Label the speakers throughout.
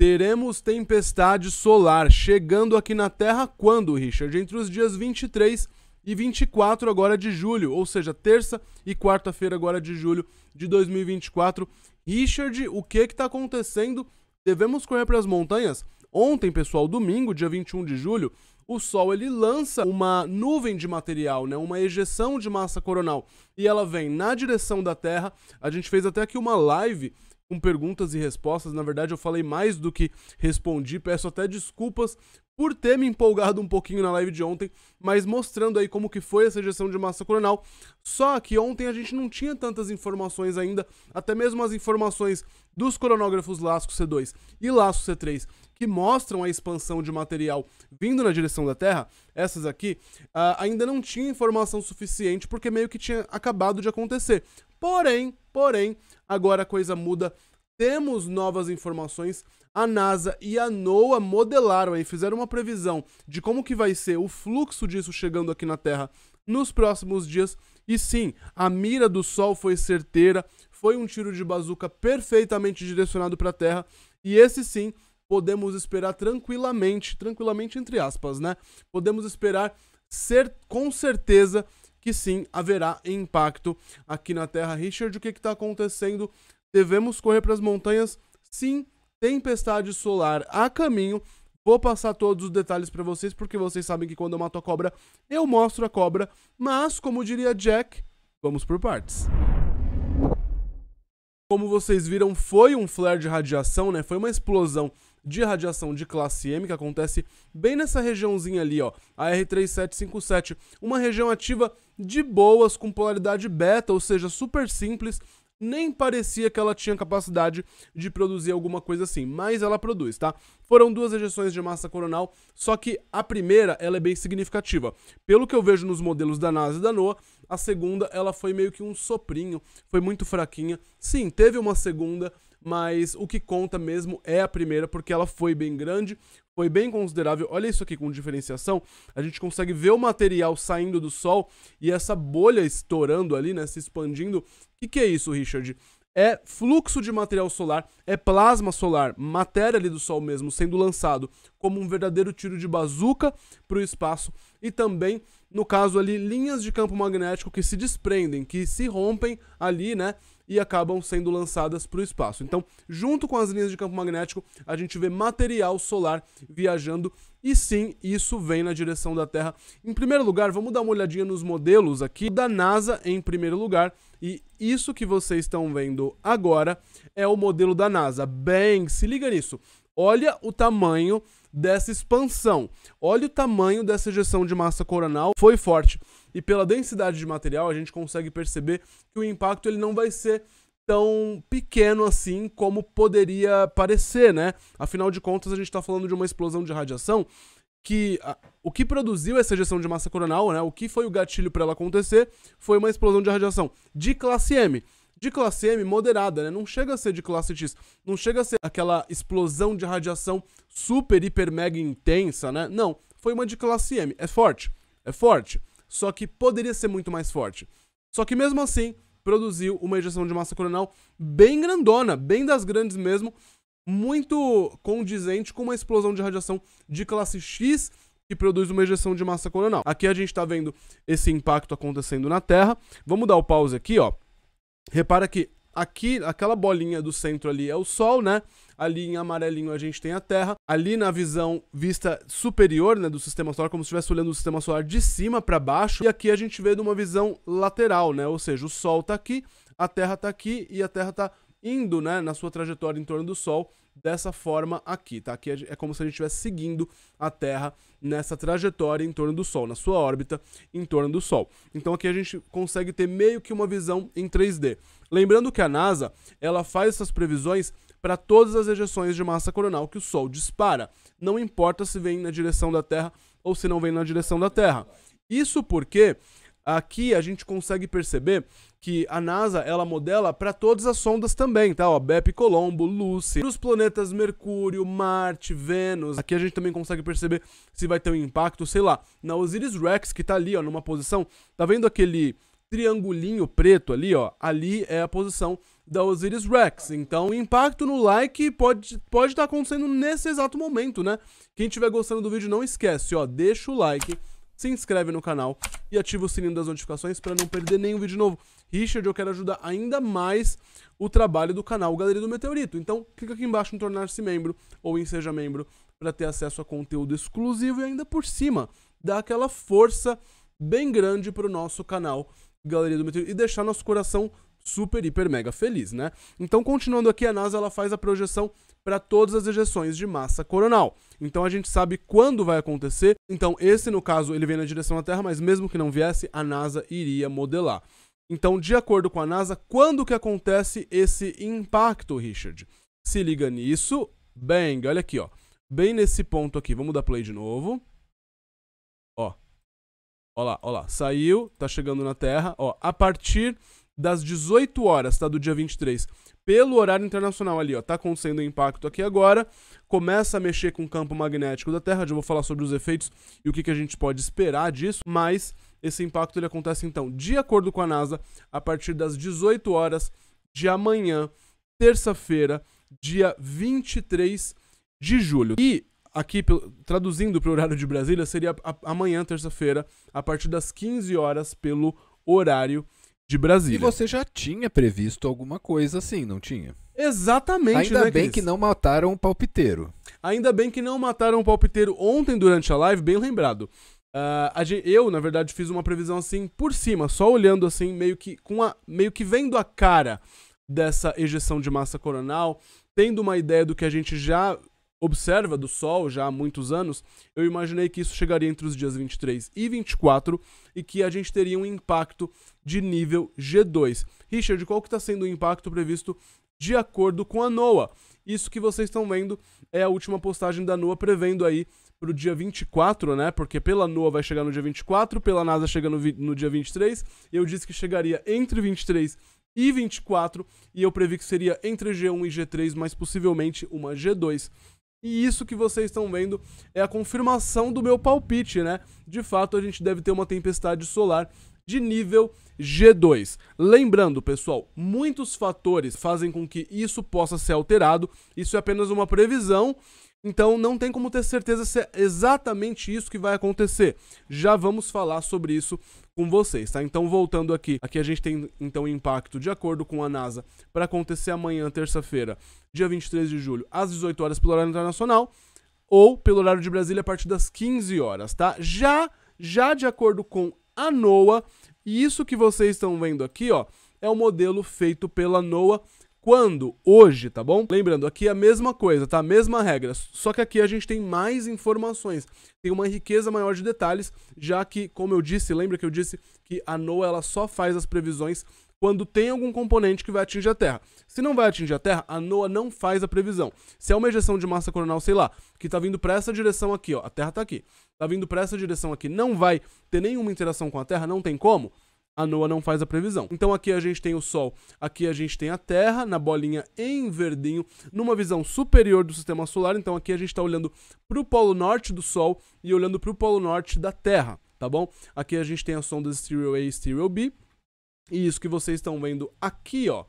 Speaker 1: Teremos tempestade solar chegando aqui na Terra quando, Richard? Entre os dias 23 e 24 agora de julho, ou seja, terça e quarta-feira agora de julho de 2024. Richard, o que está acontecendo? Devemos correr para as montanhas? Ontem, pessoal, domingo, dia 21 de julho, o Sol ele lança uma nuvem de material, né? uma ejeção de massa coronal, e ela vem na direção da Terra. A gente fez até aqui uma live com perguntas e respostas. Na verdade, eu falei mais do que respondi. Peço até desculpas por ter me empolgado um pouquinho na live de ontem, mas mostrando aí como que foi essa gestão de massa coronal. Só que ontem a gente não tinha tantas informações ainda, até mesmo as informações dos coronógrafos LASCO C2 e LASCO C3, que mostram a expansão de material vindo na direção da Terra, essas aqui, uh, ainda não tinha informação suficiente porque meio que tinha acabado de acontecer. Porém, porém, agora a coisa muda. Temos novas informações. A NASA e a NOAA modelaram e fizeram uma previsão de como que vai ser o fluxo disso chegando aqui na Terra nos próximos dias. E sim, a mira do Sol foi certeira, foi um tiro de bazuca perfeitamente direcionado para a Terra. E esse sim, podemos esperar tranquilamente, tranquilamente entre aspas, né? Podemos esperar ser com certeza que sim haverá impacto aqui na Terra. Richard, o que está acontecendo? Devemos correr para as montanhas? Sim, tempestade solar a caminho. Vou passar todos os detalhes para vocês, porque vocês sabem que quando eu mato a cobra, eu mostro a cobra. Mas, como diria Jack, vamos por partes. Como vocês viram, foi um flare de radiação, né? Foi uma explosão de radiação de classe M, que acontece bem nessa regiãozinha ali, ó, a R3757, uma região ativa de boas com polaridade beta, ou seja, super simples. Nem parecia que ela tinha capacidade de produzir alguma coisa assim, mas ela produz, tá? Foram duas ejeções de massa coronal, só que a primeira ela é bem significativa. Pelo que eu vejo nos modelos da NASA e da NOAA, a segunda ela foi meio que um soprinho, foi muito fraquinha. Sim, teve uma segunda, mas o que conta mesmo é a primeira, porque ela foi bem grande, foi bem considerável. Olha isso aqui com diferenciação. A gente consegue ver o material saindo do sol e essa bolha estourando ali, né? Se expandindo. O que, que é isso, Richard? É fluxo de material solar, é plasma solar, matéria ali do Sol mesmo, sendo lançado como um verdadeiro tiro de bazuca para o espaço e também, no caso ali, linhas de campo magnético que se desprendem, que se rompem ali, né? E acabam sendo lançadas para o espaço. Então, junto com as linhas de campo magnético, a gente vê material solar viajando e sim, isso vem na direção da Terra. Em primeiro lugar, vamos dar uma olhadinha nos modelos aqui da NASA em primeiro lugar. E isso que vocês estão vendo agora é o modelo da NASA. Bem, se liga nisso. Olha o tamanho dessa expansão. Olha o tamanho dessa ejeção de massa coronal, foi forte. E pela densidade de material, a gente consegue perceber que o impacto ele não vai ser tão pequeno assim como poderia parecer, né? Afinal de contas, a gente está falando de uma explosão de radiação que a, o que produziu essa ejeção de massa coronal, né? O que foi o gatilho para ela acontecer foi uma explosão de radiação de classe M de classe M moderada, né? Não chega a ser de classe X, não chega a ser aquela explosão de radiação super, hiper, mega intensa, né? Não, foi uma de classe M. É forte, é forte, só que poderia ser muito mais forte. Só que mesmo assim, produziu uma ejeção de massa coronal bem grandona, bem das grandes mesmo, muito condizente com uma explosão de radiação de classe X que produz uma ejeção de massa coronal. Aqui a gente está vendo esse impacto acontecendo na Terra. Vamos dar o pause aqui, ó. Repara que aqui, aquela bolinha do centro ali é o Sol, né? Ali em amarelinho a gente tem a Terra. Ali na visão vista superior, né, do sistema solar, como se estivesse olhando o sistema solar de cima para baixo. E aqui a gente vê de uma visão lateral, né? Ou seja, o Sol tá aqui, a Terra tá aqui e a Terra tá indo né, na sua trajetória em torno do Sol dessa forma aqui, tá? Aqui é como se a gente estivesse seguindo a Terra nessa trajetória em torno do Sol, na sua órbita em torno do Sol. Então aqui a gente consegue ter meio que uma visão em 3D. Lembrando que a NASA, ela faz essas previsões para todas as ejeções de massa coronal que o Sol dispara, não importa se vem na direção da Terra ou se não vem na direção da Terra. Isso porque Aqui a gente consegue perceber que a NASA ela modela para todas as sondas também, tá? Ó, BEP Colombo, Lucy, os planetas Mercúrio, Marte, Vênus. Aqui a gente também consegue perceber se vai ter um impacto, sei lá, na Osiris Rex que tá ali, ó, numa posição, tá vendo aquele triangulinho preto ali, ó? Ali é a posição da Osiris Rex. Então, o impacto no like pode pode estar tá acontecendo nesse exato momento, né? Quem estiver gostando do vídeo não esquece, ó, deixa o like se inscreve no canal e ativa o sininho das notificações para não perder nenhum vídeo novo. Richard, eu quero ajudar ainda mais o trabalho do canal Galeria do Meteorito. Então, clica aqui embaixo em tornar-se membro ou em seja membro para ter acesso a conteúdo exclusivo e ainda por cima, dar aquela força bem grande para o nosso canal Galeria do Meteorito e deixar nosso coração super, hiper, mega feliz, né? Então, continuando aqui, a NASA ela faz a projeção para todas as ejeções de massa coronal. Então a gente sabe quando vai acontecer. Então esse no caso ele vem na direção da Terra, mas mesmo que não viesse, a NASA iria modelar. Então, de acordo com a NASA, quando que acontece esse impacto, Richard? Se liga nisso. Bang, olha aqui, ó. Bem nesse ponto aqui. Vamos dar play de novo. Ó. Ó lá, ó lá. Saiu, tá chegando na Terra, ó. A partir das 18 horas, tá? Do dia 23, pelo horário internacional ali, ó. Tá acontecendo o um impacto aqui agora. Começa a mexer com o campo magnético da Terra. Já vou falar sobre os efeitos e o que, que a gente pode esperar disso. Mas esse impacto ele acontece, então, de acordo com a NASA, a partir das 18 horas de amanhã, terça-feira, dia 23 de julho. E aqui, traduzindo para o horário de Brasília, seria amanhã, terça-feira, a partir das 15 horas, pelo horário de Brasília. E você já tinha previsto alguma coisa assim, não tinha? Exatamente. Ainda né, bem Cris? que não mataram o palpiteiro. Ainda bem que não mataram o palpiteiro ontem durante a live, bem lembrado. Uh, eu, na verdade, fiz uma previsão assim por cima, só olhando assim, meio que, com a, meio que vendo a cara dessa ejeção de massa coronal, tendo uma ideia do que a gente já observa do Sol já há muitos anos, eu imaginei que isso chegaria entre os dias 23 e 24 e que a gente teria um impacto de nível G2. Richard, qual que está sendo o impacto previsto de acordo com a NOAA? Isso que vocês estão vendo é a última postagem da NOAA prevendo aí para o dia 24, né? Porque pela NOAA vai chegar no dia 24, pela NASA chega no, no dia 23. Eu disse que chegaria entre 23 e 24 e eu previ que seria entre G1 e G3, mas possivelmente uma G2. E isso que vocês estão vendo é a confirmação do meu palpite, né? De fato, a gente deve ter uma tempestade solar de nível G2. Lembrando, pessoal, muitos fatores fazem com que isso possa ser alterado. Isso é apenas uma previsão então não tem como ter certeza se é exatamente isso que vai acontecer. Já vamos falar sobre isso com vocês, tá? Então voltando aqui, aqui a gente tem então impacto de acordo com a NASA para acontecer amanhã, terça-feira, dia 23 de julho, às 18 horas pelo horário internacional ou pelo horário de Brasília a partir das 15 horas, tá? Já já de acordo com a NOAA, e isso que vocês estão vendo aqui, ó, é o um modelo feito pela NOAA quando, hoje, tá bom? Lembrando, aqui é a mesma coisa, tá? A mesma regra, só que aqui a gente tem mais informações, tem uma riqueza maior de detalhes, já que, como eu disse, lembra que eu disse que a NOAA ela só faz as previsões quando tem algum componente que vai atingir a Terra. Se não vai atingir a Terra, a NOAA não faz a previsão. Se é uma ejeção de massa coronal, sei lá, que tá vindo para essa direção aqui, ó, a Terra tá aqui, tá vindo para essa direção aqui, não vai ter nenhuma interação com a Terra, não tem como a NOAA não faz a previsão. Então aqui a gente tem o Sol, aqui a gente tem a Terra, na bolinha em verdinho, numa visão superior do sistema solar. Então aqui a gente está olhando para o polo norte do Sol e olhando para o polo norte da Terra, tá bom? Aqui a gente tem as sondas Stereo A e Stereo B. E isso que vocês estão vendo aqui, ó.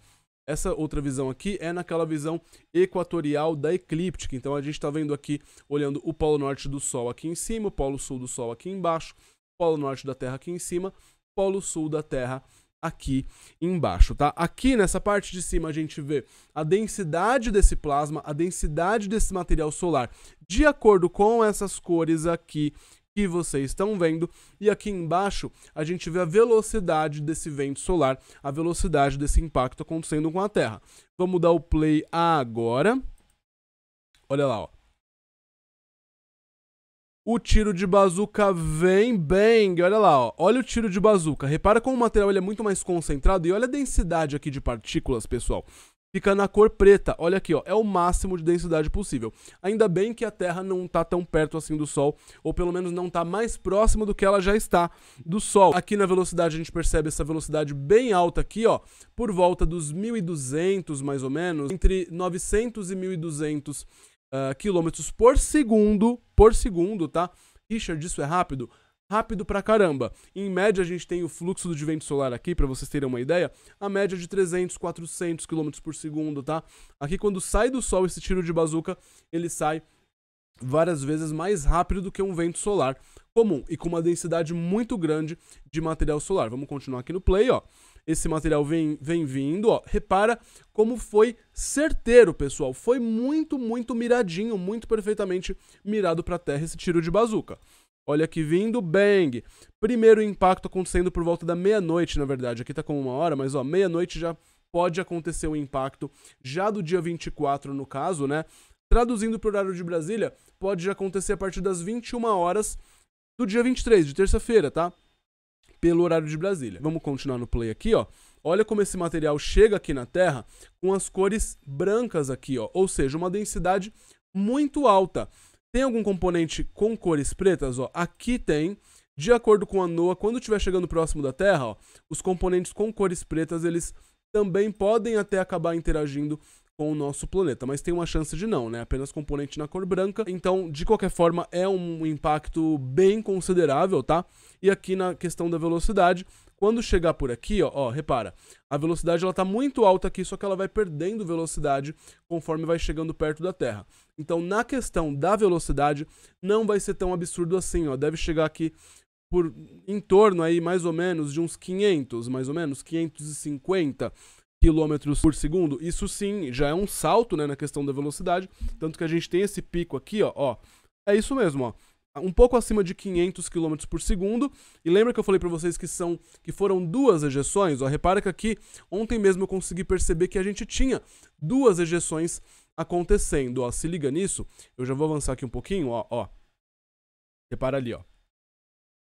Speaker 1: Essa outra visão aqui é naquela visão equatorial da eclíptica. Então a gente está vendo aqui, olhando o polo norte do Sol aqui em cima, o polo sul do Sol aqui embaixo, o polo norte da Terra aqui em cima, polo sul da Terra aqui embaixo, tá? Aqui nessa parte de cima a gente vê a densidade desse plasma, a densidade desse material solar, de acordo com essas cores aqui que vocês estão vendo, e aqui embaixo a gente vê a velocidade desse vento solar, a velocidade desse impacto acontecendo com a Terra. Vamos dar o play agora. Olha lá, ó. O tiro de bazuca vem bang, olha lá, ó. olha o tiro de bazuca. Repara como o material ele é muito mais concentrado e olha a densidade aqui de partículas, pessoal. Fica na cor preta, olha aqui, ó, é o máximo de densidade possível. Ainda bem que a Terra não está tão perto assim do Sol, ou pelo menos não está mais próximo do que ela já está do Sol. Aqui na velocidade a gente percebe essa velocidade bem alta aqui, ó, por volta dos 1200 mais ou menos, entre 900 e 1200 ah, quilômetros por segundo, por segundo, tá? Richard, isso é rápido? Rápido pra caramba. Em média, a gente tem o fluxo de vento solar aqui, para vocês terem uma ideia, a média de 300, 400 km por segundo, tá? Aqui, quando sai do Sol esse tiro de bazuca, ele sai várias vezes mais rápido do que um vento solar comum e com uma densidade muito grande de material solar. Vamos continuar aqui no play, ó. Esse material vem, vem vindo, ó. Repara como foi certeiro, pessoal. Foi muito, muito miradinho, muito perfeitamente mirado para a terra esse tiro de bazuca. Olha aqui vindo, bang. Primeiro impacto acontecendo por volta da meia-noite, na verdade. Aqui tá com uma hora, mas ó, meia-noite já pode acontecer o um impacto, já do dia 24 no caso, né? Traduzindo para o horário de Brasília, pode acontecer a partir das 21 horas do dia 23, de terça-feira, tá? pelo horário de Brasília. Vamos continuar no play aqui, ó. Olha como esse material chega aqui na Terra com as cores brancas aqui, ó, ou seja, uma densidade muito alta. Tem algum componente com cores pretas, ó? Aqui tem. De acordo com a NOAA, quando estiver chegando próximo da Terra, ó, os componentes com cores pretas, eles também podem até acabar interagindo com o nosso planeta, mas tem uma chance de não, né? Apenas componente na cor branca. Então, de qualquer forma, é um impacto bem considerável, tá? E aqui na questão da velocidade, quando chegar por aqui, ó, ó repara, a velocidade ela tá muito alta aqui, só que ela vai perdendo velocidade conforme vai chegando perto da Terra. Então, na questão da velocidade, não vai ser tão absurdo assim, ó. Deve chegar aqui por em torno aí mais ou menos de uns 500, mais ou menos 550 quilômetros por segundo. Isso sim, já é um salto, né, na questão da velocidade, tanto que a gente tem esse pico aqui, ó, ó. É isso mesmo, ó um pouco acima de 500 km por segundo. E lembra que eu falei para vocês que são que foram duas ejeções? Ó, repara que aqui ontem mesmo eu consegui perceber que a gente tinha duas ejeções acontecendo. Ó, se liga nisso. Eu já vou avançar aqui um pouquinho. Ó, ó. Repara ali, ó.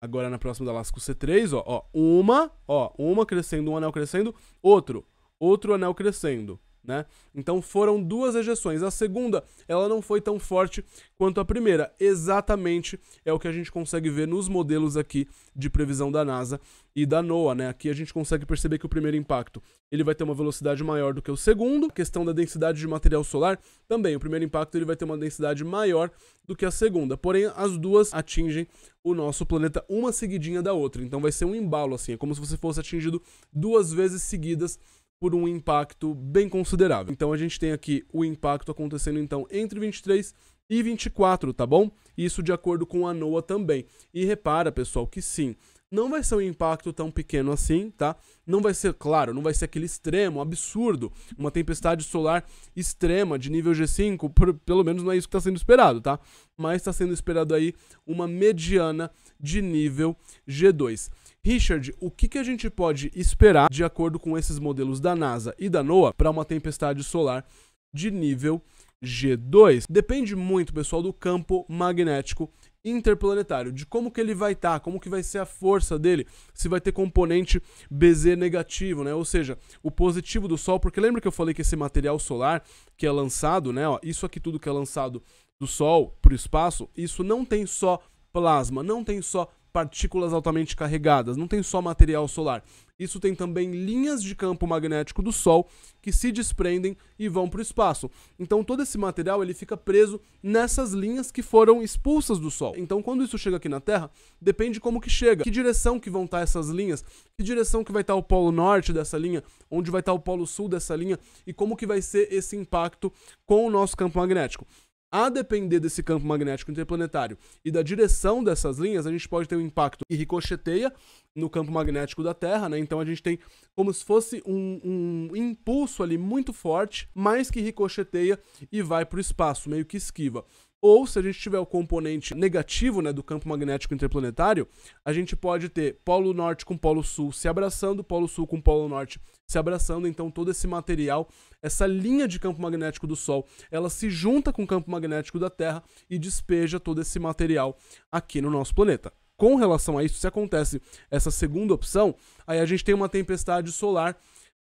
Speaker 1: Agora na próxima da Lasco C3, ó, ó, uma, ó, uma crescendo, um anel crescendo, outro outro anel crescendo. Né? Então foram duas ejeções. A segunda, ela não foi tão forte quanto a primeira. Exatamente é o que a gente consegue ver nos modelos aqui de previsão da NASA e da NOAA, né? Aqui a gente consegue perceber que o primeiro impacto, ele vai ter uma velocidade maior do que o segundo. A questão da densidade de material solar, também o primeiro impacto ele vai ter uma densidade maior do que a segunda. Porém, as duas atingem o nosso planeta uma seguidinha da outra. Então vai ser um embalo assim, é como se você fosse atingido duas vezes seguidas por um impacto bem considerável. Então a gente tem aqui o impacto acontecendo então entre 23 e 24, tá bom? Isso de acordo com a NOAA também. E repara, pessoal, que sim, não vai ser um impacto tão pequeno assim, tá? Não vai ser, claro, não vai ser aquele extremo, absurdo, uma tempestade solar extrema de nível G5, por, pelo menos não é isso que está sendo esperado, tá? Mas está sendo esperado aí uma mediana de nível G2. Richard, o que, que a gente pode esperar de acordo com esses modelos da NASA e da NOAA para uma tempestade solar de nível G2? Depende muito, pessoal, do campo magnético interplanetário, de como que ele vai estar, tá, como que vai ser a força dele, se vai ter componente BZ negativo, né? Ou seja, o positivo do Sol, porque lembra que eu falei que esse material solar que é lançado, né? Ó, isso aqui tudo que é lançado do Sol para o espaço, isso não tem só plasma, não tem só partículas altamente carregadas, não tem só material solar. Isso tem também linhas de campo magnético do Sol que se desprendem e vão para o espaço. Então todo esse material ele fica preso nessas linhas que foram expulsas do Sol. Então quando isso chega aqui na Terra, depende como que chega, que direção que vão estar tá essas linhas, que direção que vai estar tá o polo norte dessa linha, onde vai estar tá o polo sul dessa linha e como que vai ser esse impacto com o nosso campo magnético. A depender desse campo magnético interplanetário e da direção dessas linhas, a gente pode ter um impacto que ricocheteia no campo magnético da Terra, né? Então a gente tem como se fosse um, um impulso ali muito forte, mas que ricocheteia e vai para o espaço, meio que esquiva. Ou se a gente tiver o componente negativo né, do campo magnético interplanetário, a gente pode ter polo norte com polo sul se abraçando, polo sul com polo norte se abraçando, então todo esse material, essa linha de campo magnético do Sol, ela se junta com o campo magnético da Terra e despeja todo esse material aqui no nosso planeta. Com relação a isso, se acontece essa segunda opção, aí a gente tem uma tempestade solar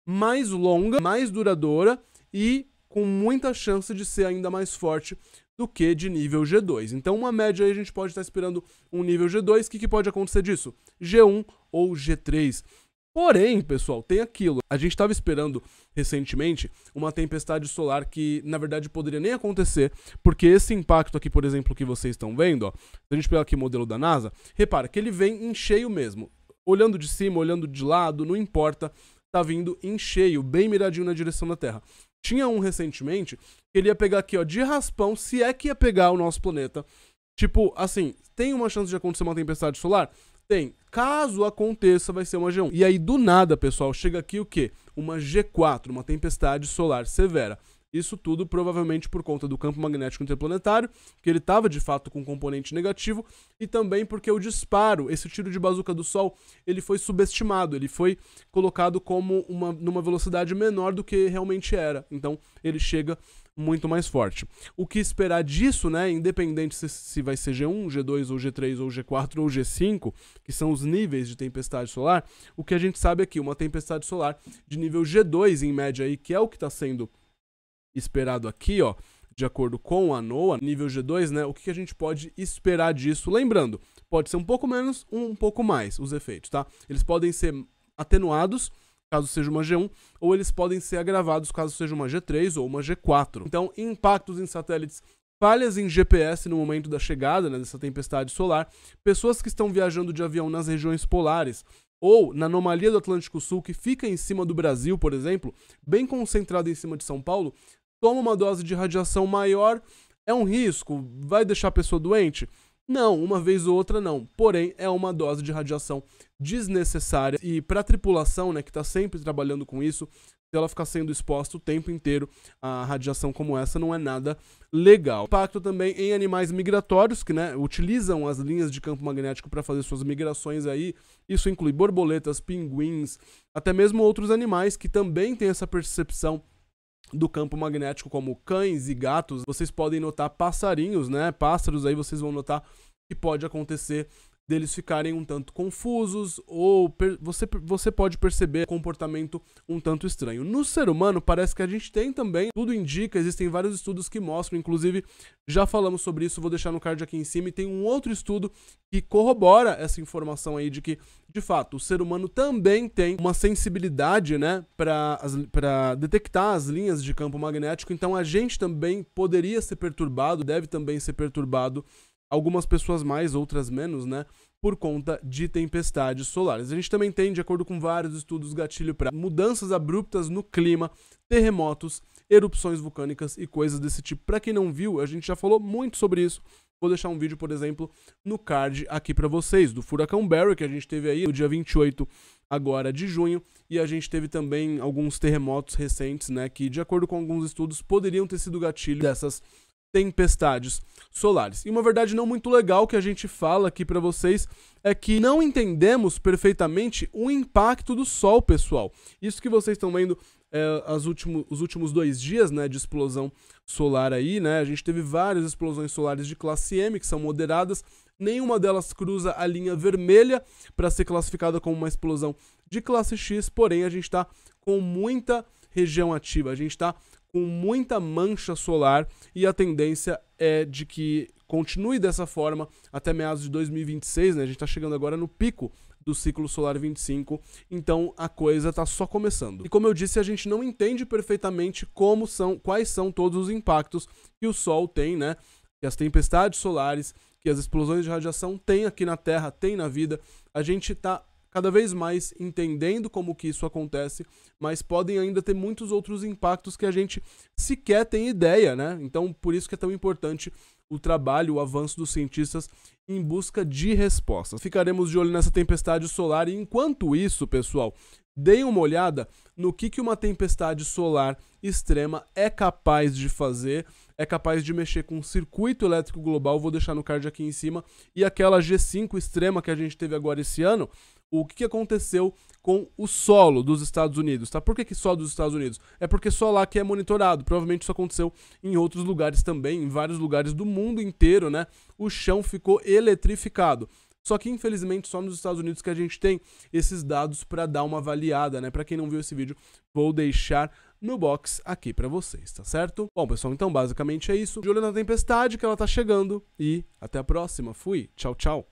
Speaker 1: mais longa, mais duradoura e com muita chance de ser ainda mais forte do que de nível G2. Então, uma média aí a gente pode estar tá esperando um nível G2. O que, que pode acontecer disso? G1 ou G3. Porém, pessoal, tem aquilo. A gente estava esperando recentemente uma tempestade solar que, na verdade, poderia nem acontecer, porque esse impacto aqui, por exemplo, que vocês estão vendo, ó, se a gente pegar aqui o modelo da NASA, repara que ele vem em cheio mesmo. Olhando de cima, olhando de lado, não importa, está vindo em cheio, bem miradinho na direção da Terra. Tinha um recentemente, ele ia pegar aqui, ó, de raspão, se é que ia pegar o nosso planeta. Tipo, assim, tem uma chance de acontecer uma tempestade solar? Tem. Caso aconteça, vai ser uma G1. E aí, do nada, pessoal, chega aqui o quê? Uma G4, uma tempestade solar severa. Isso tudo provavelmente por conta do campo magnético interplanetário, que ele estava de fato com um componente negativo, e também porque o disparo, esse tiro de bazuca do Sol, ele foi subestimado, ele foi colocado como uma numa velocidade menor do que realmente era. Então ele chega muito mais forte. O que esperar disso, né? Independente se, se vai ser G1, G2 ou G3 ou G4 ou G5, que são os níveis de tempestade solar, o que a gente sabe aqui, é uma tempestade solar de nível G2 em média aí, que é o que está sendo esperado aqui, ó, de acordo com a NOAA, nível G2, né? O que a gente pode esperar disso? Lembrando, pode ser um pouco menos, um pouco mais os efeitos, tá? Eles podem ser atenuados caso seja uma G1, ou eles podem ser agravados caso seja uma G3 ou uma G4. Então, impactos em satélites falhas em GPS no momento da chegada né, dessa tempestade solar, pessoas que estão viajando de avião nas regiões polares ou na anomalia do Atlântico Sul que fica em cima do Brasil, por exemplo, bem concentrada em cima de São Paulo, toma uma dose de radiação maior, é um risco? Vai deixar a pessoa doente? Não, uma vez ou outra não. Porém, é uma dose de radiação desnecessária. E para a tripulação, né, que está sempre trabalhando com isso, se ela ficar sendo exposta o tempo inteiro a radiação como essa, não é nada legal. Impacto também em animais migratórios, que né, utilizam as linhas de campo magnético para fazer suas migrações aí. Isso inclui borboletas, pinguins, até mesmo outros animais que também têm essa percepção do campo magnético, como cães e gatos, vocês podem notar passarinhos, né? Pássaros aí vocês vão notar que pode acontecer deles ficarem um tanto confusos ou você, você pode perceber comportamento um tanto estranho. No ser humano, parece que a gente tem também, tudo indica, existem vários estudos que mostram, inclusive já falamos sobre isso, vou deixar no card aqui em cima, e tem um outro estudo que corrobora essa informação aí de que, de fato, o ser humano também tem uma sensibilidade, né, para detectar as linhas de campo magnético, então a gente também poderia ser perturbado, deve também ser perturbado algumas pessoas mais, outras menos, né? Por conta de tempestades solares. A gente também tem, de acordo com vários estudos, gatilho para mudanças abruptas no clima, terremotos, erupções vulcânicas e coisas desse tipo. Para quem não viu, a gente já falou muito sobre isso. Vou deixar um vídeo, por exemplo, no card aqui para vocês, do furacão Barry, que a gente teve aí no dia 28 agora de junho, e a gente teve também alguns terremotos recentes, né, que de acordo com alguns estudos poderiam ter sido gatilho dessas tempestades solares. E uma verdade não muito legal que a gente fala aqui para vocês é que não entendemos perfeitamente o impacto do Sol, pessoal. Isso que vocês estão vendo é, as último, os últimos dois dias né, de explosão solar aí, né? A gente teve várias explosões solares de classe M, que são moderadas. Nenhuma delas cruza a linha vermelha para ser classificada como uma explosão de classe X, porém a gente está com muita região ativa. A gente está com muita mancha solar e a tendência é de que continue dessa forma até meados de 2026, né? A gente está chegando agora no pico do ciclo solar 25, então a coisa está só começando. E como eu disse, a gente não entende perfeitamente como são, quais são todos os impactos que o Sol tem, né? Que as tempestades solares, que as explosões de radiação têm aqui na Terra, tem na vida. A gente está cada vez mais entendendo como que isso acontece, mas podem ainda ter muitos outros impactos que a gente sequer tem ideia, né? Então, por isso que é tão importante o trabalho, o avanço dos cientistas em busca de respostas. Ficaremos de olho nessa tempestade solar e enquanto isso, pessoal, deem uma olhada no que, que uma tempestade solar extrema é capaz de fazer, é capaz de mexer com o circuito elétrico global, vou deixar no card aqui em cima, e aquela G5 extrema que a gente teve agora esse ano, o que aconteceu com o solo dos Estados Unidos, tá? Por que, que só dos Estados Unidos? É porque só lá que é monitorado. Provavelmente isso aconteceu em outros lugares também, em vários lugares do mundo inteiro, né? O chão ficou eletrificado. Só que infelizmente só nos Estados Unidos que a gente tem esses dados para dar uma avaliada, né? Para quem não viu esse vídeo, vou deixar no box aqui para vocês, tá certo? Bom, pessoal, então basicamente é isso. De olho na tempestade que ela tá chegando e até a próxima. Fui. Tchau, tchau.